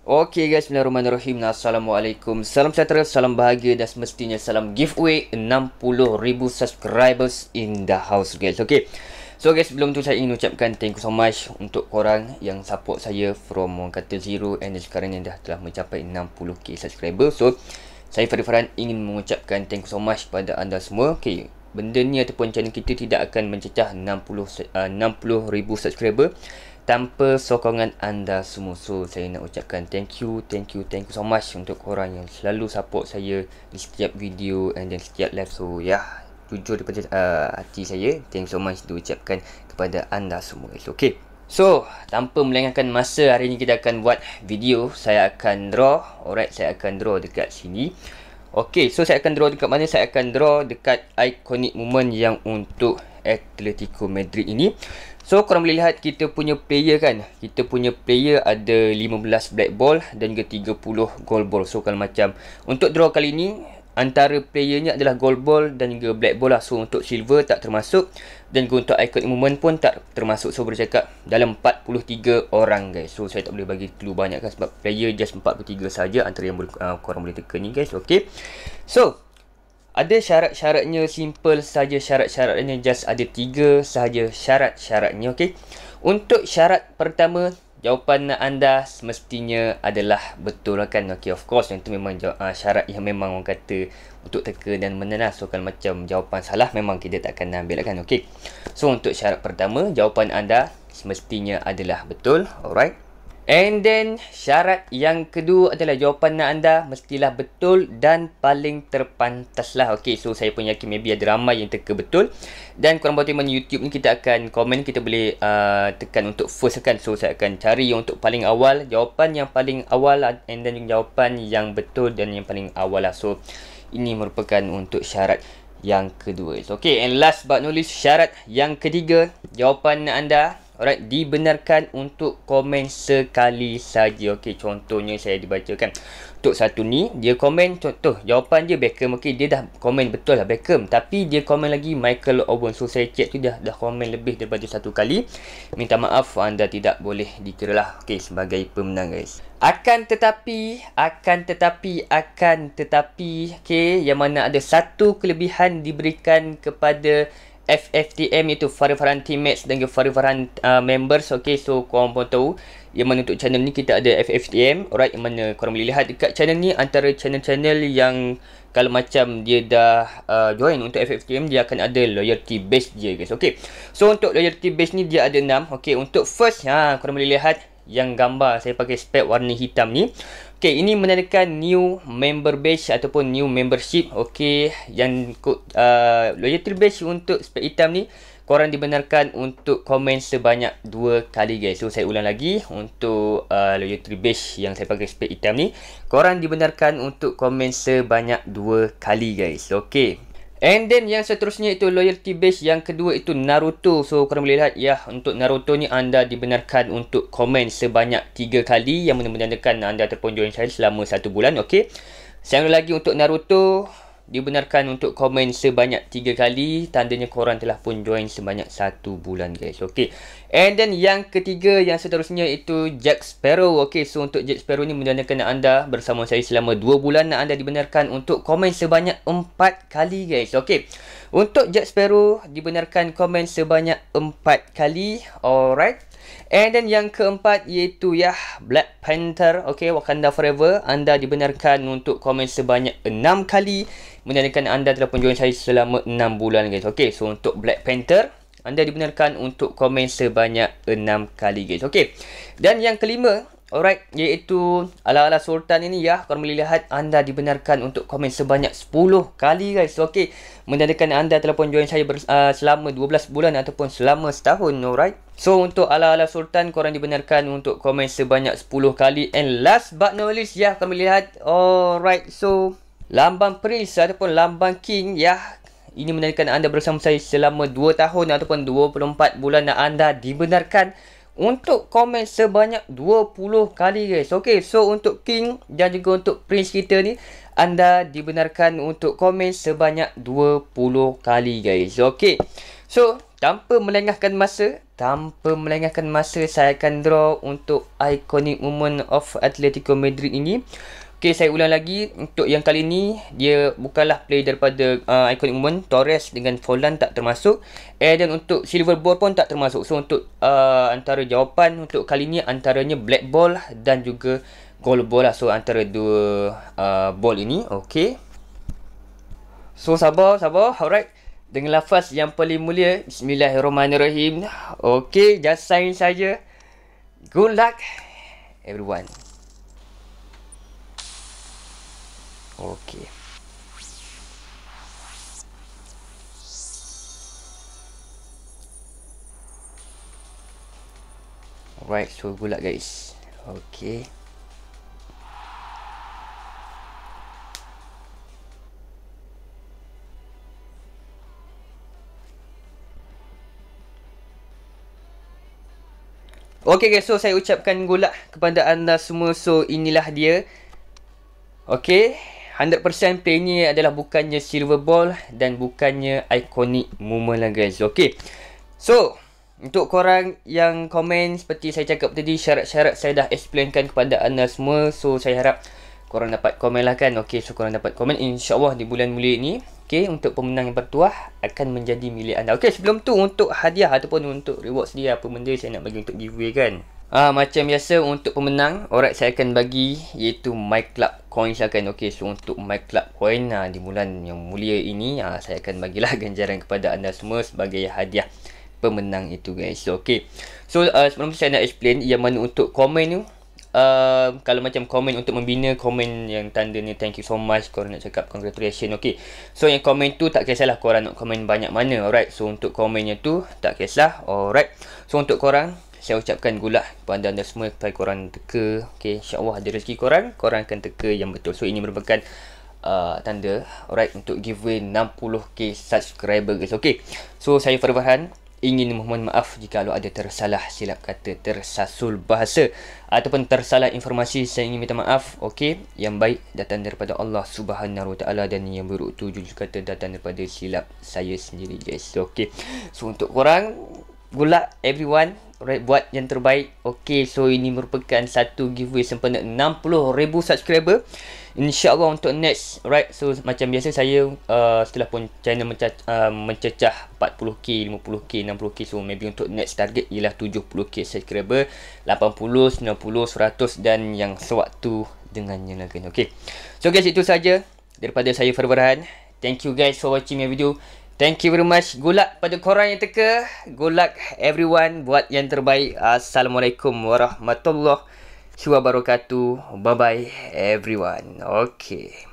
Okey guys, bismillahirrahmanirrahim. Assalamualaikum. Salam sejahtera, salam bahagia dan semestinya salam giveaway 60,000 subscribers in the house guys. Okey. So guys, sebelum tu saya ingin ucapkan thank you so much untuk korang yang support saya from orang kata zero and sekarang yang dah telah mencapai 60k subscriber. So, saya Farid Farhan ingin mengucapkan thank you so much kepada anda semua. Okey, benda ni ataupun channel kita tidak akan mencecah 60 uh, 60,000 subscriber tanpa sokongan anda semua so saya nak ucapkan thank you thank you thank you so much untuk korang yang selalu support saya di setiap video and then setiap live so ya yeah, jujur daripada uh, hati saya thank you so much untuk ucapkan kepada anda semua so, okay so tanpa melengahkan masa hari ini kita akan buat video saya akan draw alright saya akan draw dekat sini Okay, so saya akan draw dekat mana? Saya akan draw dekat iconic moment yang untuk Atletico Madrid ini So korang boleh lihat kita punya player kan Kita punya player ada 15 black ball dan juga 30 gold ball So kalau macam untuk draw kali ni Antara playernya adalah gold ball dan juga black ball lah So untuk silver tak termasuk Dan juga untuk icon movement pun tak termasuk So bercakap dalam 43 orang guys So saya tak boleh bagi clue banyak kan Sebab player just 43 saja antara yang boleh, uh, korang boleh teka ni guys Okay So ada syarat-syaratnya simple saja syarat-syaratnya just ada tiga saja syarat-syaratnya okey. Untuk syarat pertama jawapan anda semestinya adalah betul kan okey of course yang itu memang jaw- uh, ah, syarat yang memang orang kata untuk teka dan menenas so kalau macam jawapan salah memang kita tak akan ambil lah kan okey. So untuk syarat pertama jawapan anda semestinya adalah betul alright. And then syarat yang kedua adalah jawapan anda mestilah betul dan paling terpantas lah. Okay so saya pun yakin maybe ada ramai yang teka betul. Dan korang boleh tengok YouTube ni kita akan komen kita boleh uh, tekan untuk first kan. So saya akan cari yang untuk paling awal jawapan yang paling awal and then jawapan yang betul dan yang paling awal lah. So ini merupakan untuk syarat yang kedua. So, okay and last but not least syarat yang ketiga jawapan anda Alright, dibenarkan untuk komen sekali saja. Okey, contohnya saya dibacakan. Untuk satu ni, dia komen contoh jawapan dia Beckham. Okey, dia dah komen betul lah Beckham. Tapi dia komen lagi Michael Owen. So, saya check tu dah dah komen lebih daripada satu kali. Minta maaf anda tidak boleh dikira lah. Okey, sebagai pemenang guys. Akan tetapi, akan tetapi, akan tetapi. Okey, yang mana ada satu kelebihan diberikan kepada FFTM itu Farid Farhan Teammates dan juga Farid Farhan uh, Members Okay so korang pun tahu Yang mana untuk channel ni kita ada FFTM Alright yang mana korang boleh lihat dekat channel ni Antara channel-channel yang kalau macam dia dah uh, join untuk FFTM Dia akan ada loyalty base dia guys Okay so untuk loyalty base ni dia ada 6 Okay untuk first ha, korang boleh lihat yang gambar saya pakai spek warna hitam ni Okay, ini menandakan new member badge ataupun new membership. Okay, yang uh, loyalty badge untuk spek hitam ni, korang dibenarkan untuk komen sebanyak dua kali guys. So, saya ulang lagi untuk uh, loyalty badge yang saya pakai spek hitam ni. Korang dibenarkan untuk komen sebanyak dua kali guys. Okay. And then yang seterusnya itu loyalty base yang kedua itu Naruto. So korang boleh lihat ya untuk Naruto ni anda dibenarkan untuk komen sebanyak 3 kali yang menandakan anda terpon join saya selama 1 bulan. Okay. Sekarang lagi untuk Naruto dibenarkan untuk komen sebanyak 3 kali tandanya korang telah pun join sebanyak 1 bulan guys okey and then yang ketiga yang seterusnya itu Jack Sparrow okey so untuk Jack Sparrow ni menandakan anda bersama saya selama 2 bulan nak anda dibenarkan untuk komen sebanyak 4 kali guys okey untuk Jack Sparrow dibenarkan komen sebanyak 4 kali alright And then yang keempat iaitu ya Black Panther okay, Wakanda Forever Anda dibenarkan untuk komen sebanyak 6 kali Menandakan anda telah join saya selama 6 bulan guys Okay so untuk Black Panther Anda dibenarkan untuk komen sebanyak 6 kali guys Okay dan yang kelima Alright, iaitu ala-ala sultan ini ya. Korang boleh lihat anda dibenarkan untuk komen sebanyak 10 kali guys. So, okay, menandakan anda telah pun join saya ber, uh, ah, selama 12 bulan ataupun selama setahun. Alright. So, untuk ala-ala sultan, korang dibenarkan untuk komen sebanyak 10 kali. And last but not least ya, korang boleh lihat. Alright, so lambang prince ataupun lambang king ya. Ini menandakan anda bersama saya selama 2 tahun ataupun 24 bulan dan anda dibenarkan untuk komen sebanyak 20 kali guys. Okay, so untuk King dan juga untuk Prince kita ni. Anda dibenarkan untuk komen sebanyak 20 kali guys. Okay. So, tanpa melengahkan masa. Tanpa melengahkan masa, saya akan draw untuk Iconic Moment of Atletico Madrid ini. Okay, saya ulang lagi untuk yang kali ni dia bukanlah play daripada uh, Iconic Moment Torres dengan Folan tak termasuk eh, dan untuk Silver Ball pun tak termasuk so untuk uh, antara jawapan untuk kali ni antaranya Black Ball dan juga Gold Ball lah so antara dua uh, ball ini okay so sabar sabar alright dengan lafaz yang paling mulia Bismillahirrahmanirrahim okay just sign saja good luck everyone Okey. Alright, so gula guys. Okey. Okay guys, so saya ucapkan gulak kepada anda semua. So inilah dia. Okay. 100% player adalah bukannya silver ball dan bukannya ikonik moment lah guys. Okay. So, untuk korang yang komen seperti saya cakap tadi, syarat-syarat saya dah explainkan kepada anda semua. So, saya harap korang dapat komen lah kan. Okay, so korang dapat komen insyaAllah di bulan mulia ni. Okay, untuk pemenang yang bertuah akan menjadi milik anda. Okay, sebelum tu untuk hadiah ataupun untuk reward sendiri apa benda saya nak bagi untuk giveaway kan. Ah macam biasa untuk pemenang, alright saya akan bagi iaitu My Club coin saya akan okey so untuk my club coin uh, ah, di bulan yang mulia ini uh, saya akan bagilah ganjaran kepada anda semua sebagai hadiah pemenang itu guys so okey so uh, sebelum saya nak explain yang mana untuk komen ni Uh, kalau macam komen untuk membina komen yang tanda ni thank you so much korang nak cakap congratulations okay so yang komen tu tak kisahlah korang nak komen banyak mana alright so untuk komennya tu tak kisah alright so untuk korang saya ucapkan gula, kepada anda semua supaya korang teka okey insyaallah ada rezeki korang korang akan teka yang betul so ini merupakan uh, tanda alright untuk giveaway 60k subscriber guys okey so saya Farhan ingin mohon maaf jika kalau ada tersalah silap kata tersasul bahasa ataupun tersalah informasi saya ingin minta maaf okey yang baik datang daripada Allah Subhanahu Wa taala dan yang buruk tu jujur kata datang daripada silap saya sendiri guys okey so untuk korang good luck everyone Alright, buat yang terbaik Okay, so ini merupakan satu giveaway sempena 60,000 subscriber InsyaAllah untuk next Alright, so macam biasa saya uh, Setelah pun channel mencacah uh, mencecah 40k, 50k, 60k So maybe untuk next target ialah 70k subscriber 80, 90, 100 dan yang sewaktu dengan yang lain Okay, so guys itu saja Daripada saya Farberhan Thank you guys for watching my video Thank you very much. Good luck pada korang yang teka. Good luck everyone buat yang terbaik. Assalamualaikum warahmatullahi wabarakatuh. Bye-bye everyone. Okay.